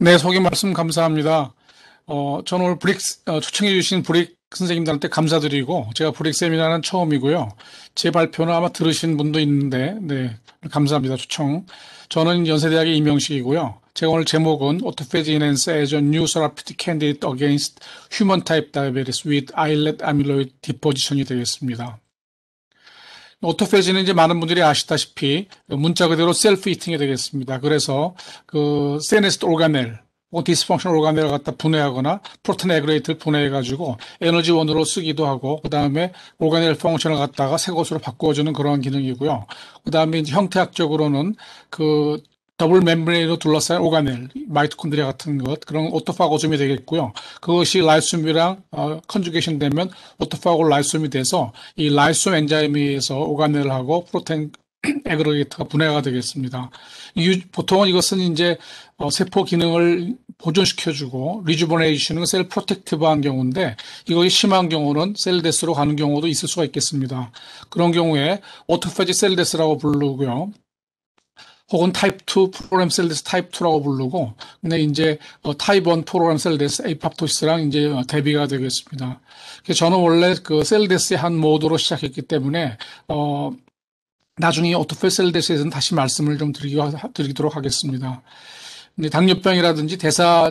네, 소개 말씀 감사합니다. 어, 저는 오늘 브릭, 어, 초청해주신 브릭 선생님들한테 감사드리고, 제가 브릭 세미나는 처음이고요. 제 발표는 아마 들으신 분도 있는데, 네, 감사합니다. 초청. 저는 연세대학의 이명식이고요. 제가 오늘 제목은 Autophagy Enhance as a New Therapeutic Candidate Against Human Type Diabetes with Islet Amyloid Deposition이 되겠습니다. 오토페지는 이제 많은 분들이 아시다시피 문자 그대로 셀프 이팅이 되겠습니다. 그래서 그 세네스트 올가멜 뭐 디스펑션 올가멜을 갖다 분해하거나 프로틴 에그레이트를 분해해가지고 에너지원으로 쓰기도 하고 그 다음에 올가멜 펑션을 갖다가 새 것으로 바꿔주는 그런 기능이고요. 그 다음에 이제 형태학적으로는 그 더블 멤브레이로 둘러싼 싸 오가넬, 마이토콘드리아 같은 것, 그런 오토파고즘이 되겠고요. 그것이 라이솜이랑 어, 컨주게이션 되면 오토파고 라이솜이 돼서 이 라이솜 엔자임에 서 오가넬하고 프로테 에그로게이트가 분해가 되겠습니다. 유, 보통은 이것은 이제 어, 세포 기능을 보존시켜주고 리주보네이션은 셀 프로텍티브한 경우인데 이것이 심한 경우는 셀 데스로 가는 경우도 있을 수가 있겠습니다. 그런 경우에 오토파지셀 데스라고 부르고요. 혹은 타입 2 프로그램 셀데스 타입 2라고 부르고 근데 이제 어, 타입 1 프로그램 셀데스 에이팝토시스랑 이제 대비가 되겠습니다. 저는 원래 그 셀데스의 한 모드로 시작했기 때문에 어 나중에 오토페 셀데스에서는 다시 말씀을 좀 드리도록 하겠습니다. 당뇨병이라든지 대사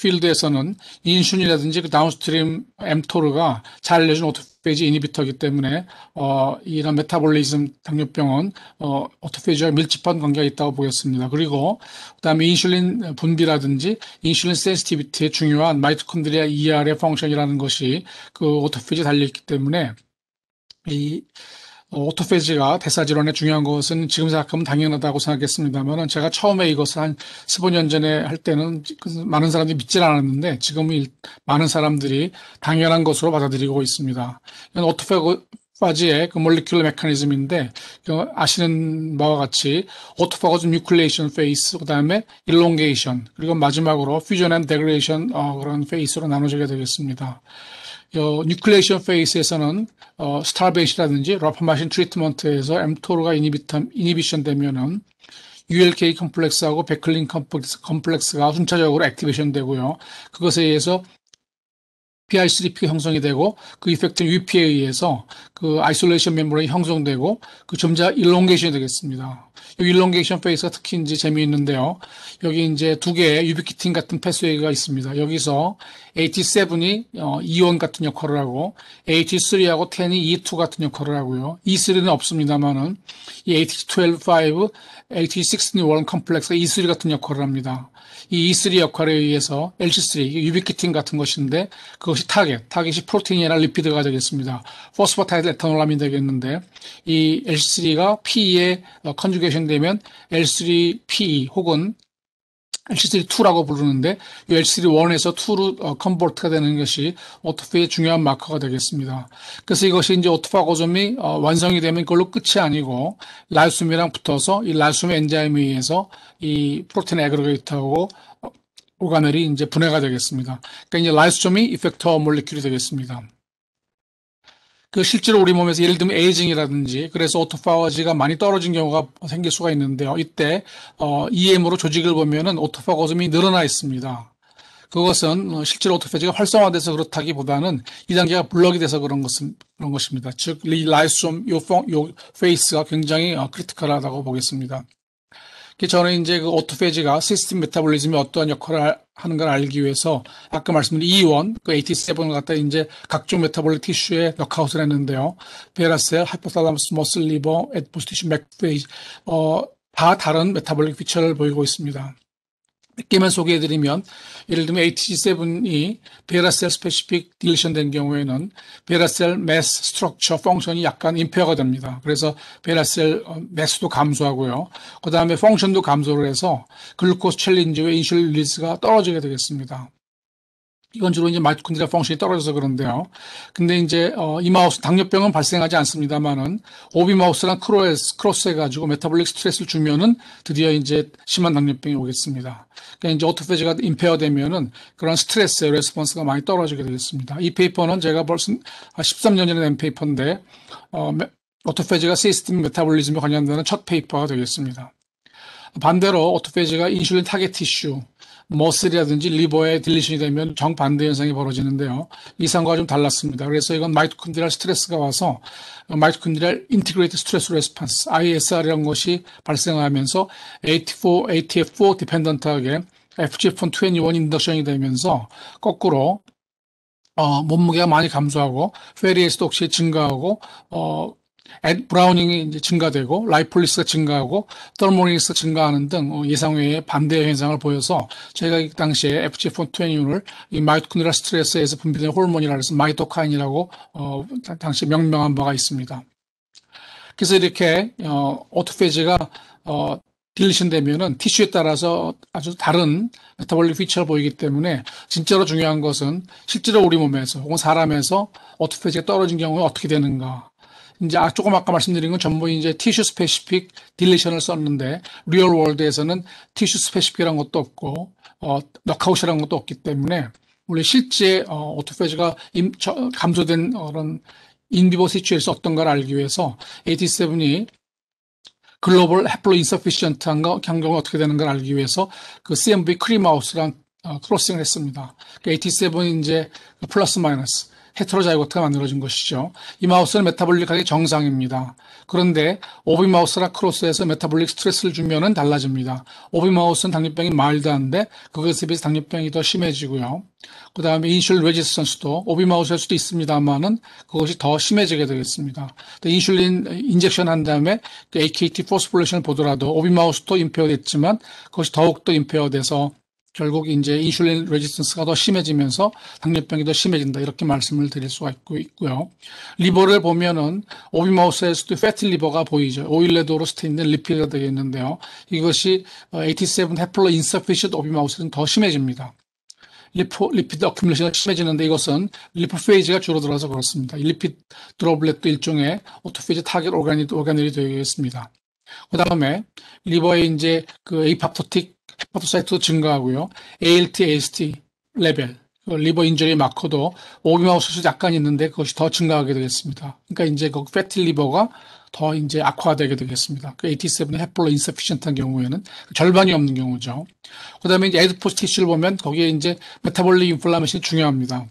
필드에서는 인슐린이라든지 그 다운스트림 엠토르가 잘 알려진 오토페이지 이니비터이기 때문에 어, 이런 메타볼리즘 당뇨병은 어, 오토페이지와 밀집한 관계가 있다고 보겠습니다. 그리고 그다음에 인슐린 분비라든지 인슐린 센시티비티의 중요한 마이토콘드리아 ER의 펑션이라는 것이 그 오토페이지에 달려 있기 때문에 이 어, 오토페지가 대사질환에 중요한 것은 지금 생각하면 당연하다고 생각했습니다만 제가 처음에 이것을 한 15년 전에 할 때는 그 많은 사람들이 믿질 않았는데 지금은 많은 사람들이 당연한 것으로 받아들이고 있습니다. 오토페지의그 몰리큘러 메커니즘인데 그 아시는 바와 같이 오토파고즈 뉴클레이션 페이스 그다음에 일롱게이션 그리고 마지막으로 퓨전 앤 데그레이션 그런 페이스로 나눠지게 되겠습니다. 어, 뉴클레이션 페이스에서는 어, 스타베이시라든지 러퍼마신 트리트먼트에서 엠토르가 이니비션 되면은 ULK 컴플렉스하고 베클린 컴플렉스가 순차적으로 액티베이션 되고요. 그것에 의해서 PI3P가 형성이 되고 그 이펙트 는 UP에 의해서 그 아이솔레이션 멤버런 형성되고 그 점자 일롱게이션이 되겠습니다. 이 일롱게이션 페이스가 특히 이제 재미있는데요. 여기 이제 두 개의 유비키틴 같은 패스웨이가 있습니다. 여기서 AT7이 어, E1 같은 역할을 하고 AT3하고 10이 E2 같은 역할을 하고요. E3는 없습니다만은 이 AT12, 5, AT16이 원 컴플렉스가 E3 같은 역할을 합니다. 이 E3 역할에 의해서 LC3, 유비키틴 같은 것인데 그것이 타겟, 타겟이 프로틴이나 리피드가 되겠습니다. 포스포타이드 에탄올라이 되겠는데 이 LC3가 PE에 어, 컨주게이션 되면 L3PE e 혹은 LC3-2라고 부르는데 이 LC3-1에서 2로 컨버트가 되는 것이 오토피의 중요한 마커가 되겠습니다. 그래서 이것이 이제 오토파고좀이 어, 완성이 되면 그걸로 끝이 아니고 라이숨이랑 붙어서 이 라이숨 엔자임에 의해서 이 프로틴 에그로게이트하고 오가멜이 이제 분해가 되겠습니다. 그러니까 이제 라이소이 이펙터 몰리큘이 되겠습니다. 그 실제로 우리 몸에서 예를 들면 에이징이라든지 그래서 오토파워지가 많이 떨어진 경우가 생길 수가 있는데요. 이때 어, EM으로 조직을 보면은 오토파고즘이 늘어나 있습니다. 그것은 실제로 오토페지가 활성화돼서 그렇다기보다는 이 단계가 블럭이 돼서 그런 것은 그런 것입니다. 즉, 리 라이솜 요, 요 페이스가 굉장히 어, 크리티컬하다고 보겠습니다. 저는 이제 그 오토페이지가 시스템 메타볼리즘이 어떠한 역할을 하는 걸 알기 위해서 아까 말씀드린 이원, e 그 AT7을 갖다 이제 각종 메타볼릭 티슈에 역아웃을 했는데요. 베라셀, 하이퍼탈라무스 머슬 리버, 에드포스티슈, 맥페이지, 어, 다 다른 메타볼릭 피처를 보이고 있습니다. 몇 개만 소개해드리면 예를 들면 ATG7이 베라셀 스페시픽 딜리션 된 경우에는 베라셀 매스 스트럭처 펑션이 약간 임페어가 됩니다. 그래서 베라셀 어, 매스도 감소하고요. 그 다음에 펑션도 감소를 해서 글루코스 챌린지와 인슐린 릴리스가 떨어지게 되겠습니다. 이건 주로 이제 마이토콘드리아 펑션이 떨어져서 그런데요. 근데 이제 어, 이 마우스 당뇨병은 발생하지 않습니다만은 오비 마우스랑 크로스 크로스 해가지고 메타볼릭 스트레스를 주면은 드디어 이제 심한 당뇨병이 오겠습니다. 그러니까 이제 오토페지가 임페어되면은 그런 스트레스의 레스폰스가 많이 떨어지게 되겠습니다. 이 페이퍼는 제가 벌써 13년 전에 낸 페이퍼인데 어, 오토페지가 시스템 메타볼리즘에 관련되는 첫 페이퍼가 되겠습니다. 반대로 오토페지가 인슐린 타겟 티슈 머슬이라든지 리버에 딜리션이 되면 정반대 현상이 벌어지는데요. 이상과 좀 달랐습니다. 그래서 이건 마이토콘드리알 스트레스가 와서 마이토콘드리알 인티그레이트 스트레스 레스판스 ISR이라는 것이 발생하면서 a 4 ATF4 디펜던트하게 FGF121 인덕션이 되면서 거꾸로 어, 몸무게가 많이 감소하고 페리에스도 혹시 증가하고 어, 앳 브라우닝이 이제 증가되고 라이폴리스가 증가하고 떨모리스가 증가하는 등 어, 예상 외의 반대 현상을 보여서 저희가 이 당시에 FGF21을 이마이토콘드리 스트레스에서 분비되는 호르몬이라 해서 마이토카인이라고 어, 당시 명명한 바가 있습니다. 그래서 이렇게 어, 오토페지가 어, 딜리션 되면은 티슈에 따라서 아주 다른 메타볼릭 피처를 보이기 때문에 진짜로 중요한 것은 실제로 우리 몸에서 혹은 사람에서 오토페지가 떨어진 경우에 어떻게 되는가 이제 아, 조금 아까 말씀드린 건 전부 이제 티슈 스페시픽 딜레이션을 썼는데 리얼 월드에서는 티슈 스페시픽이란 것도 없고 어, 넉아웃이라는 것도 없기 때문에 원래 실제 어, 오토페이지가 임, 저, 감소된 그런 인비보 시츄에서 어떤걸 알기 위해서 87이 글로벌 해플로 인서피션트한 거, 경우가 어떻게 되는 걸 알기 위해서 그 CMV 크림마우스랑 어, 크로싱을 했습니다. 그87 그러니까 이제 그 플러스 마이너스 헤테로자이고트가 만들어진 것이죠. 이 마우스는 메타볼릭하게 정상입니다. 그런데 오비 마우스나 크로스에서 메타볼릭 스트레스를 주면은 달라집니다. 오비 마우스는 당뇨병이 마 말다한데 그것에 비해서 당뇨병이 더 심해지고요. 그 다음에 인슐 레지스턴스도 오비 마우스일 수도 있습니다만은 그것이 더 심해지게 되겠습니다. 인슐린 인젝션 한 다음에 그 AKT 포스폴레이션을 보더라도 오비 마우스도 임페어 됐지만 그것이 더욱더 임페어 돼서 결국 이제 인슐린 레지스턴스가 더 심해지면서 당뇨병이 더 심해진다 이렇게 말씀을 드릴 수가 있고 있고요. 리버를 보면은 오비마우스에서도 패티 리버가 보이죠. 오일레도로 스테 있는 리피드가 되어 있는데요. 이것이 87 헤플러 인서피셔드 오비마우스는 더 심해집니다. 리포, 리피드 어큐뮬레이션이 심해지는데 이것은 리포페이지가 줄어들어서 그렇습니다. 리피드 드로블렛도 일종의 오토페이지 타겟 오가니, 오가니이 되어 있습니다. 그 다음에 리버에 이제 그 에이팝토틱 헤파토사이트도 증가하고요. ALT, AST 레벨, 리버 인절리 마커도 오기마우 수술 약간 있는데 그것이 더 증가하게 되겠습니다. 그러니까 이제 그 패티 리버가 더 이제 악화되게 되겠습니다. 그 87의 헤플로 인서피션트한 경우에는 그 절반이 없는 경우죠. 그 다음에 이제 에드포스티슈를 보면 거기에 이제 메타볼릭 인플라메이션이 중요합니다.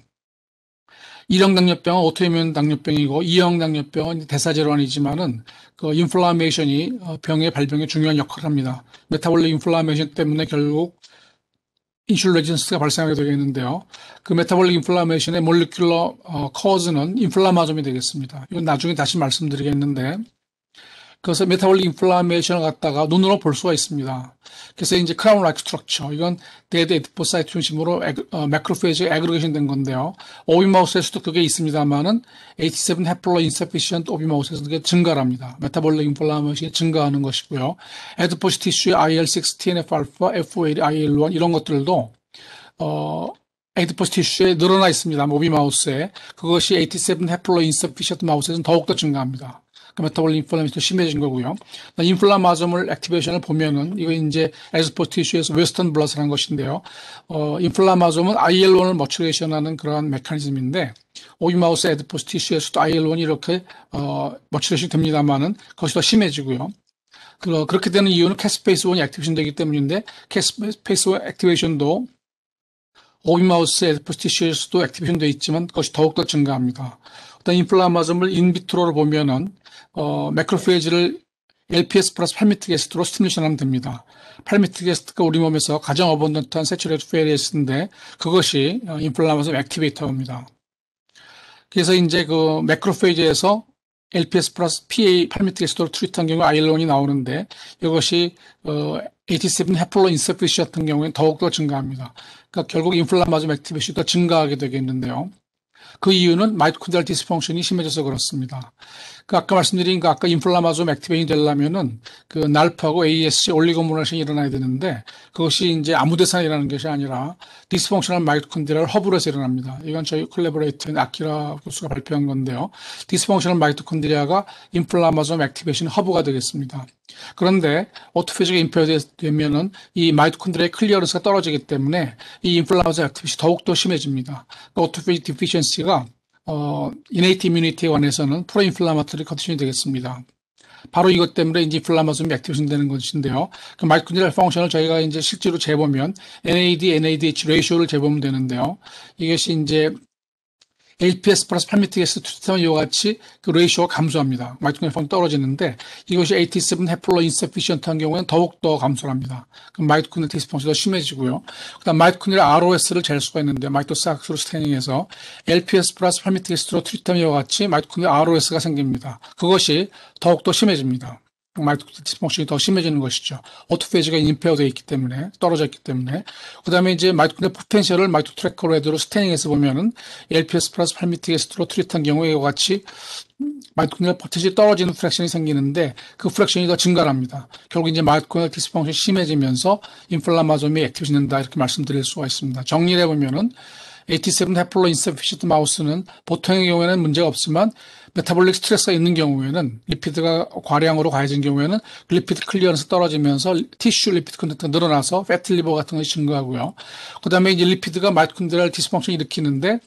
1형 당뇨병은 오토이면 당뇨병이고 2형 당뇨병은 대사질환이지만은 그 인플라메이션이 어, 병의 발병에 중요한 역할을 합니다. 메타볼릭 인플라메이션 때문에 결국 인슐레진스가 발생하게 되겠는데요. 그 메타볼릭 인플라메이션의 몰리큘러 커즈는 인플라마좀이 되겠습니다. 이건 나중에 다시 말씀드리겠는데 그래서 메타볼릭 인플라메이션을 갖다가 눈으로 볼 수가 있습니다. 그래서 이제 크라운 라이크 스트럭처 이건 데드 에디포사이트 중심으로 어, 매크로페이지 에그로게이션 된 건데요. 오비마우스에서도 그게 있습니다만은 H7 헤플로 인서피시트 오비마우스에서 그게 증가합니다. 메타볼릭 인플라메이션이 증가하는 것이고요. 에드포시 티슈의 IL6, TNF-알파, FOL, IL1 이런 것들도 어, 에드포스 티슈에 늘어나 있습니다. 모비 마우스에. 그것이 87 헤플로 인서피셔트 마우스에서는 더욱더 증가합니다. 그 메타볼 인플라메이션도 심해진 거고요. 인플라마점을 액티베이션을 보면은 이거 이제 에스포 티슈에서 웨스턴 블러스라는 것인데요. 어, 인플라마점은 IL1을 머츄레이션하는 그러한 메커니즘인데 오이마우스 에드포스 티슈에서도 IL1이 이렇게 어, 머츄레이션 됩니다만은 그것이 더 심해지고요. 그, 그렇게 되는 이유는 캐스페이스 1이 액티베이션 되기 때문인데 캐스페이스 1 액티베이션도 오비마우스 에드포스티슈에서도 액티베이션 되어 있지만 그것이 더욱더 증가합니다. 일단 인플라마즘을 인비트로를 보면은 어, 매크로페이지를 LPS 플러스 팔미트 게스트로 스티뮬레이션하면 됩니다. 8미트 게스트가 우리 몸에서 가장 어번던트한 세츄레이트 페리스인데 그것이 어, 인플라마섬 액티베이터입니다. 그래서 이제 그 매크로페이지에서 LPS 플러스 PA 8미트 게스트로 트리트한 경우 아일론이 나오는데 이것이 어, 87 헤플로 인서피시 같은 경우에 더욱더 증가합니다. 그러니까 결국 인플라마좀 액티베이시가 증가하게 되겠는데요. 그 이유는 마이토콘드리 디스펑션이 심해져서 그렇습니다. 그 아까 말씀드린 그 아까 인플라마조맥티베이 되려면은 그 날파고 a s 올리고모나션이 일어나야 되는데 그것이 이제 아무 데서나 일어나는 것이 아니라 디스펑션널 마이토콘드리얼 허브로서 일어납니다. 이건 저희 콜레버레이트인 아키라 교수가 발표한 건데요. 디스펑션널 마이토콘드리아가 인플라마조맥티베이션 허브가 되겠습니다. 그런데 오토페지가 임페어 되면은 이 마이토콘드리아의 클리어런스가 떨어지기 때문에 이인플라마조액티비시 더욱더 심해집니다. 그 오토페지 디피션시가 어, 이네이트 이뮤니티에 관해서는 프로인플라마토리 컨디션이 되겠습니다. 바로 이것 때문에 이제 플라마솜이 액티베이 되는 것인데요. 그 마이크로니얼 펑션을 저희가 이제 실제로 재보면 NAD, NADH 레이쇼를 재보면 되는데요. 이것이 이제 l p s 플러스 8미틱에서 투트타운 이와 같이 그 레이쇼가 감소합니다. 마이토콘드리아 떨어지는데 이것이 AT7 헤플러 인서피션트한 경우에는 더욱더 감소합니다. 그럼 마이토콘드리아 디스펑션이 심해지고요. 그 다음 마이토콘드리아 ROS를 잴 수가 있는데 마이토스 학수로 스캐닝해서 LPS 플러스 8미틱에서 투트타운 이와 같이 마이토콘드리아 ROS가 생깁니다. 그것이 더욱더 심해집니다. 마이 말뚝 더 심해지는 것이죠. 오토페이지가 인페어되어 있기 때문에 떨어져 있기 때문에 그 다음에 이제 마이토콘의 포텐셜을 마이토 트래커 레드로 스테닝에서 보면은 LPS 플러스 팔미티게스트로 트리트한 경우에 이와 같이 마이토콘의 포텐셜이 떨어지는 프랙션이 생기는데 그 프랙션이 더 증가합니다. 결국 이제 마이토콘의 디스펑션이 심해지면서 인플라마좀이 액티브해진다 이렇게 말씀드릴 수가 있습니다. 정리해 를 보면은 87해플로인셉피시트 마우스는 보통의 경우에는 문제가 없지만 메타볼릭 스트레스가 있는 경우에는 리피드가 과량으로 과해진 경우에는 리피드 클리어런스 떨어지면서 티슈 리피드 컨텐츠가 늘어나서 패트 리버 같은 것이 증가하고요. 그다음에 이제 리피드가 마이토콘드리얼 디스펑션을 일으키는데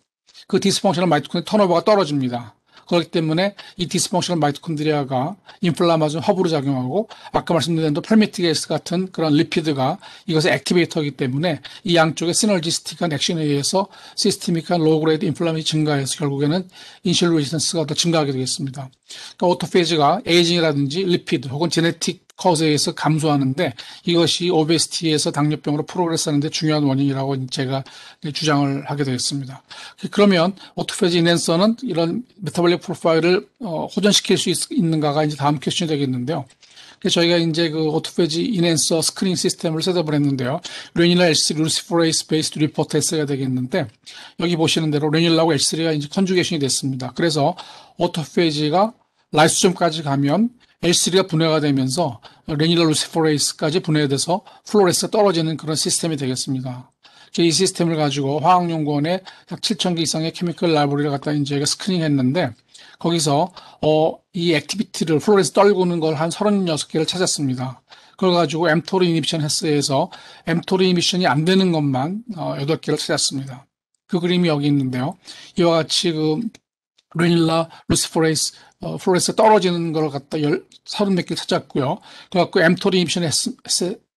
그 디스펑션을 마이토콘드리얼 턴오버가 떨어집니다. 그렇기 때문에 이 디스펑셔널 마이토콘드리아가 인플라마존 허브로 작용하고 아까 말씀드린 대로 펠미티게이스 같은 그런 리피드가 이것의 액티베이터이기 때문에 이 양쪽의 시너지스틱한 액션에 의해서 시스티믹한 로그레이드 인플라미 증가해서 결국에는 인슐린 레지스스가더 증가하게 되겠습니다. 그러니까 오토페이지가 에이징이라든지 리피드 혹은 제네틱 커서에서 감소하는데 이것이 오베스티에서 당뇨병으로 프로그레스하는데 중요한 원인이라고 제가 주장을 하게 되었습니다. 그러면 오토페지 인핸서는 이런 메타볼릭 프로파일을 어, 호전시킬 수 있, 는가가 이제 다음 퀘션이 되겠는데요. 저희가 이제 그 오토페지 인핸서 스크린 시스템을 셋업을 했는데요. 레닐라 L3 루시포레이스 베이스 리포트 S가 되겠는데 여기 보시는 대로 레닐라하고 L3가 이제 컨주게이션이 됐습니다. 그래서 오토페지가 라이소점까지 가면 H3가 분해가 되면서 레니럴 루시포레이스까지 분해돼서 플로레스가 떨어지는 그런 시스템이 되겠습니다. 이 시스템을 가지고 화학연구원에 약7 0 0 0개 이상의 케미컬 라이브리를 갖다 이제 스크린했는데 거기서 어, 이 액티비티를 플로레스 떨구는 걸 한 36개를 찾았습니다. 그걸 가지고 엠토리 이니비션 헬스에서 엠토리 이비션이안 되는 것만 어, 8개를 찾았습니다. 그 그림이 여기 있는데요. 이와 같이 그 루닐라 루시포레이스 어, 플로레스 떨어지는 걸 갖다 열, 서른 몇개 찾았고요. 그래갖고 엠토리 임션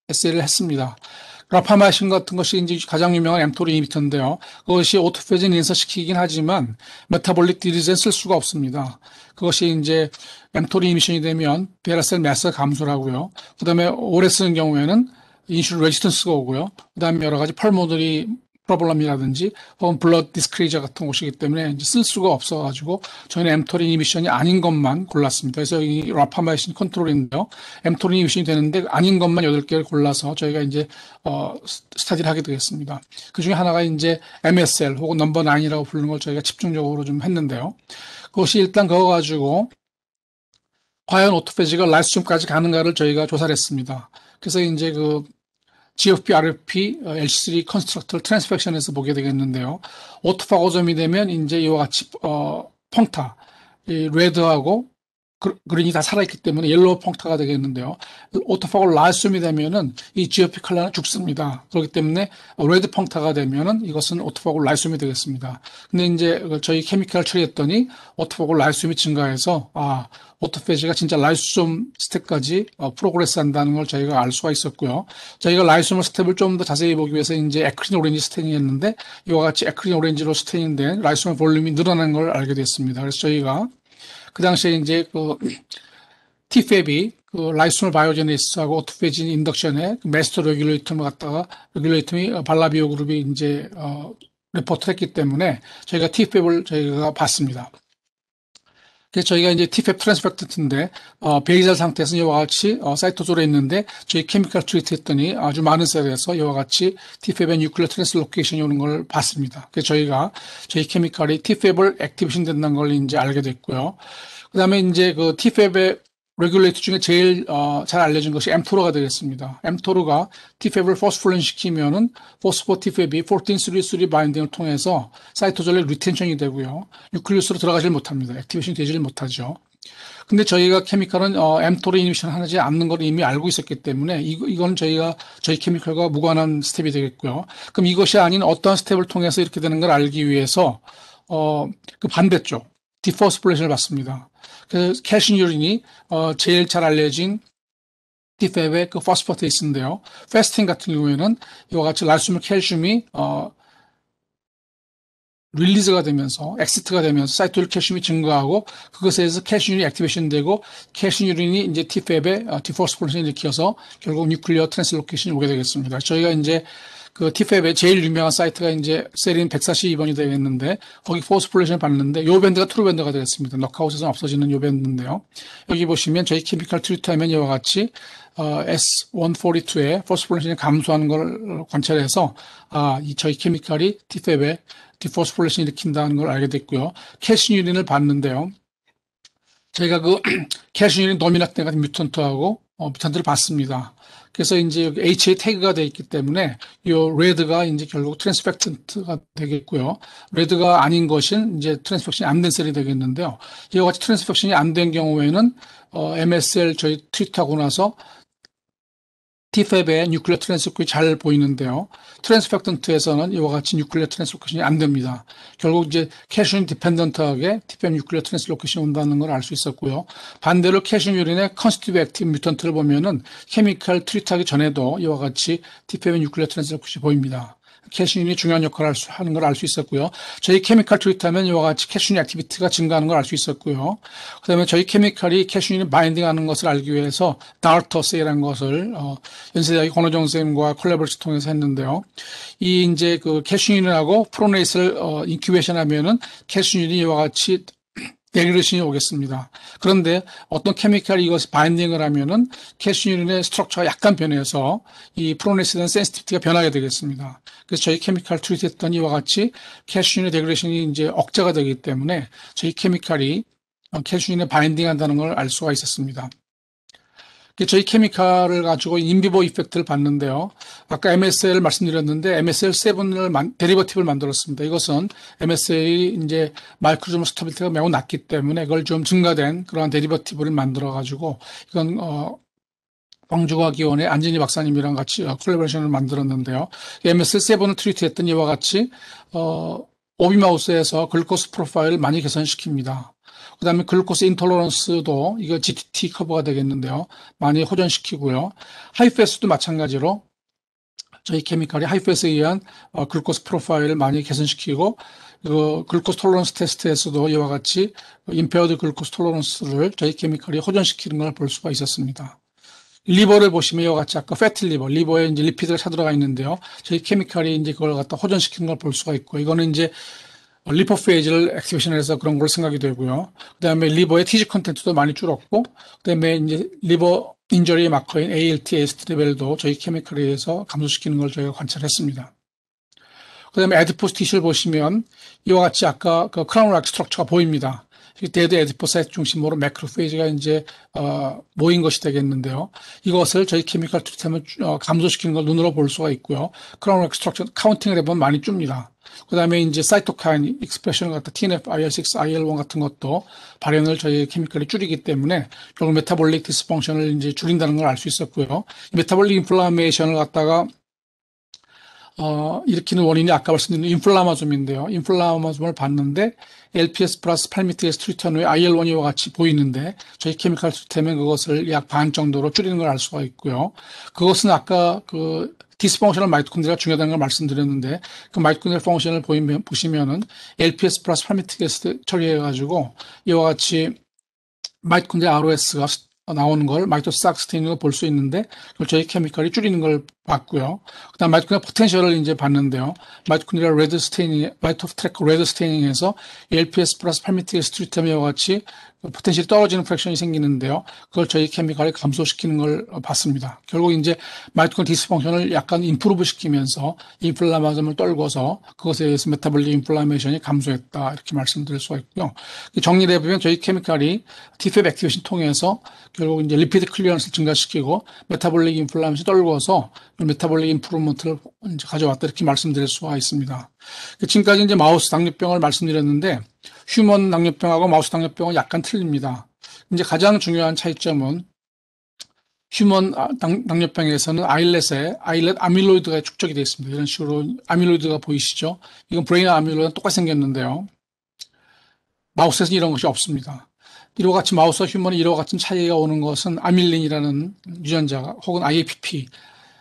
에세이를 했습니다. 라파마신 같은 것이 이제 가장 유명한 엠토리 임히터인데요 그것이 오토페진 인사시키긴 하지만 메타볼릭 디리젠 쓸 수가 없습니다. 그것이 이제 엠토리 임히션이 되면 베라셀 매스 감소라고요. 그다음에 오래 쓰는 경우에는 인슐 레지턴스가 오고요. 그다음에 여러 가지 펄모들이 프로블럼이라든지 혹은 블러드 디스크리저 같은 곳이기 때문에 쓸 수가 없어가지고 저희는 엠토리 이미션이 아닌 것만 골랐습니다. 그래서 이 라파마이신 컨트롤인데요. 엠토리 이미션이 되는데 아닌 것만 8개를 골라서 저희가 이제 어, 스타디를 하게 되겠습니다. 그 중에 하나가 이제 MSL 혹은 넘버 9이라고 부르는 걸 저희가 집중적으로 좀 했는데요. 그것이 일단 그거 가지고 과연 오토페지가 라이스즘까지 가는가를 저희가 조사를 했습니다. 그래서 이제 그 GFP, RFP, LC3 컨스트럭터 트랜스팩션에서 보게 되겠는데요. 오토파고점이 되면 이제 이와 같이 어, 펑타, 레드하고 그, 러니까 살아있기 때문에 옐로우 펑타가 되겠는데요. 그 오토파고 라슘이 이 되면은 이 GOP 칼라는 죽습니다. 그렇기 때문에 레드 펑타가 되면은 이것은 오토파고 라슘이 이 되겠습니다. 근데 이제 저희 케미컬 처리했더니 오토파고 라슘이 이 증가해서 아 오토페지가 진짜 라이솜 스텝까지 어, 프로그레스 한다는 걸 저희가 알 수가 있었고요. 저희가 라이솜 스텝을 좀 더 자세히 보기 위해서 이제 에크린 오렌지 스테닝 했는데 이와 같이 에크린 오렌지로 스테닝된 라이솜의 볼륨이 늘어난 걸 알게 됐습니다. 그래서 저희가 그 당시에 이제 그티 f a 이그 라이소노 바이오제네시스하고 오토페진 인덕션의 그 메스터 레귤레이텀을 갖다가 레귤레이텀이 어, 발라비오 그룹이 이제 어, 리포트 했기 때문에 저희가 티 f a 을 저희가 봤습니다. 그래서 저희가 이제 TFF 트랜스펙트인데 트 어, 베이잘 상태에서 이와 같이 어, 사이토졸에 있는데 저희 케미컬 트리트 했더니 아주 많은 셀에서 이와 같이 t f 의뉴클레 트랜스로케이션이 오는 걸 봤습니다. 그래서 저희가 저희 케미컬이 TFF을 액티베이션 된다는 걸 이제 알게 됐고요. 그다음에 이제 그 TFF의 레귤레이터 중에 제일 어, 잘 알려진 것이 엠토르가 되겠습니다. 엠토르가 TFAB을 포스플랜 시키면은 포스포 TFAB 1433 바인딩을 통해서 사이토졸의 리텐션이 되고요. 뉴클리스로 들어가질 못합니다. 액티베이션 되지를 못하죠. 근데 저희가 케미컬은 어, 엠토르 이니비션 하지 않는 걸 이미 알고 있었기 때문에 이, 이건 저희가 저희 케미컬과 무관한 스텝이 되겠고요. 그럼 이것이 아닌 어떠한 스텝을 통해서 이렇게 되는 걸 알기 위해서 어, 그 반대쪽 디포스플레이션을 봤습니다 그래서 캐시뉴린이 어, 제일 잘 알려진 디팹의 그 포스포테이스인데요. 페스틴 같은 경우에는 이와 같이 랄슘 캘슘이 어, 릴리즈가 되면서 엑시트가 되면서 사이토일 슘이 증가하고 그것에 의해서 캐시뉴린이 액티베이션되고 캐시뉴린이 이제 t f 의 디포스폴레이션을 일으켜서 결국 뉴클리어 트랜스로케이션이 오게 되겠습니다. 저희가 이제 그 티팹의 제일 유명한 사이트가 이제 세린 142번이 되겠는데 거기 포스플레이션을 봤는데 요 밴드가 트루 밴드가 되겠습니다. 넉아웃에서 없어지는 요 밴드인데요. 여기 보시면 저희 케미컬 트리트하면 이와 같이 어, S142의 포스플레이션이 감소하는 걸 관찰해서 아, 이 저희 케미컬이 티팹의 디포스플레이션 일으킨다는 걸 알게 됐고요. 캐시 유린을 봤는데요. 저희가 그캐시 유린 노미나 때 같은 뮤턴트하고 어, 뮤턴트를 봤습니다. 그래서 이제 H에 태그가 되어 있기 때문에 이레드가 이제 결국 트랜스펙턴트가 되겠고요. r e 가 아닌 것인 이제 트랜스펙션이 안 된 셀이 되겠는데요. 이와 같이 트랜스펙션이 안 된 경우에는 어, MSL 저희 트윗하고 나서 T팹의 뉴클레어 트랜스켓이잘 보이는데요. 트랜스팩턴트에서는 이와 같이 뉴클레어 트랜스로켓이안 됩니다. 결국 이제 캐슈인 디펜던트하게 T팹 뉴클레어 트랜스로켓이 온다는 걸 알 수 있었고요. 반대로 캐슘 유린의 컨스티브 액티브 뮤턴트를 보면은 케미칼 트리트하기 전에도 이와 같이 T팹의 뉴클레어 트랜스로켓이 보입니다. 캐시닌이 중요한 역할을 하는 걸 알 수 있었고요. 저희 케미칼 트리트하면 이와 같이 캐시닌 액티비티가 증가하는 걸 알 수 있었고요. 그 다음에 저희 케미칼이 캐시닌을 바인딩하는 것을 알기 위해서 다르터세이라는 것을 어, 연세대학의 권호정 선생님과 콜라보레이션 통해서 했는데요. 이 이제 그 캐시닌하고 프로네이스를 어, 인큐베이션 하면은 캐시닌이 이와 같이 데그레신이 오겠습니다. 그런데 어떤 케미칼이 이것이 바인딩을 하면은 캐슈유린의 스트럭처가 약간 변해서 이 프로네스에 센스티비티가 변하게 되겠습니다. 그래서 저희 케미칼 트리트 했던 이와 같이 캐슈유린의 데그레신이 이제 억제가 되기 때문에 저희 케미칼이 어, 캐슈유린에 바인딩 한다는 걸 알 수가 있었습니다. 저희 케미칼을 가지고 인비보 이펙트를 봤는데요. 아까 MSL 말씀드렸는데 MSL7을 데리버티브를 만들었습니다. 이것은 MSL이 이제 마이크로즘 스타빌티가 매우 낮기 때문에 그걸 좀 증가된 그러한 데리버티브를 만들어 가지고 이건 어봉주과기원의 안진희 박사님이랑 같이 콜라보레이션을 어, 만들었는데요. MSL7을 트리트했던 이와 같이 어 오비마우스에서 글코스 프로파일을 많이 개선시킵니다. 그 다음에 글루코스 인톨러런스도 이거 GTT 커버가 되겠는데요. 많이 호전시키고요. 하이패스도 마찬가지로 저희 케미칼이 하이패스에 의한 어, 글루코스 프로파일을 많이 개선시키고 그 글루코스 톨러런스 테스트에서도 이와 같이 임페어드 글루코스 톨러런스를 저희 케미칼이 호전시키는 걸 볼 수가 있었습니다. 리버를 보시면 이와 같이 아까 패트 리버, 리버에 이제 리피드가 차들어가 있는데요. 저희 케미칼이 이제 그걸 갖다 호전시키는 걸 볼 수가 있고 이거는 이제 리퍼 페이지를 액티베이션해서 그런 걸 생각이 되고요. 그다음에 리버의 TG 컨텐츠도 많이 줄었고, 그다음에 이제 리버 인저리 마커인 ALT, AST 레벨도 저희 케미컬에 의해서 감소시키는 걸 저희가 관찰했습니다. 그다음에 에드포스 티슈를 보시면 이와 같이 아까 그 크라운 락 스트럭처가 보입니다. 데드 에디포사이트 중심으로 매크로페이지가 이제 어, 모인 것이 되겠는데요. 이것을 저희 케미컬 트리트면 어, 감소시키는 걸 눈으로 볼 수가 있고요. 크라 엑스트럭션 카운팅을 해보면 많이 줍니다. 그 다음에 이제 사이토카인 익스프레션 같은 TNF, IL6, IL1 같은 것도 발현을 저희 케미컬이 줄이기 때문에 결국 메타볼릭 디스펑션을 이제 줄인다는 걸 알 수 있었고요. 메타볼릭 인플라메이션을 갖다가 어, 일으키는 원인이 아까 말씀드린 인플라마즘인데요. 인플라마즘을 봤는데 LPS 플러스 8터의 스트리턴 후에 IL1이와 같이 보이는데 저희 케미칼 스템은 그것을 약 반 정도로 줄이는 걸 알 수가 있고요. 그것은 아까 그 디스펑셔널 마이토콘드리아가 중요하다는 걸 말씀드렸는데 그 마이토콘드리아 펑션을 보이면 보시면은 LPS 플러스 8m의 처리해 가지고 이와 같이 마이토콘드리아 ROS가 나오는 걸 마이크로 삭스틴으로 테볼수 있는데 저희 케미컬이 줄이는 걸 봤고요. 그다음 마이토콘드아 포텐셜을 이제 봤는데요. 마이토콘드아 레드 스테이 마이토 트랙 레드 스테이에서 LPS 플러스 8미티 스트리템이와 같이 포텐셜이 떨어지는 프랙션이 생기는데요. 그걸 저희 케미칼이 감소시키는 걸 봤습니다. 결국 이제 마이토콘 디스펑션을 약간 인프로브 시키면서 인플라마즘을 떨궈서 그것에 의해서 메타볼리 인플라메이션이 감소했다 이렇게 말씀드릴 수가 있고요. 정리를 해보면 저희 케미칼이 디팹 액티베이션 통해서 결국 이제 리피드 클리어스를 증가시키고 메타볼리 인플라메이션 떨궈서 메타볼리인프루먼트를 음, 이제 가져왔다 이렇게 말씀드릴 수가 있습니다. 그 지금까지 이제 마우스 당뇨병을 말씀드렸는데 휴먼 당뇨병하고 마우스 당뇨병은 약간 틀립니다. 이제 가장 중요한 차이점은 휴먼 아, 당, 뇨병에서는 아일렛에 아일렛 아밀로이드가 축적이 되어 있습니다. 이런 식으로 아밀로이드가 보이시죠? 이건 브레인 아밀로이드랑 똑같이 생겼는데요. 마우스에서는 이런 것이 없습니다. 이와 같이 마우스와 휴먼의 이와 같은 차이가 오는 것은 아밀린이라는 유전자 혹은 IAPP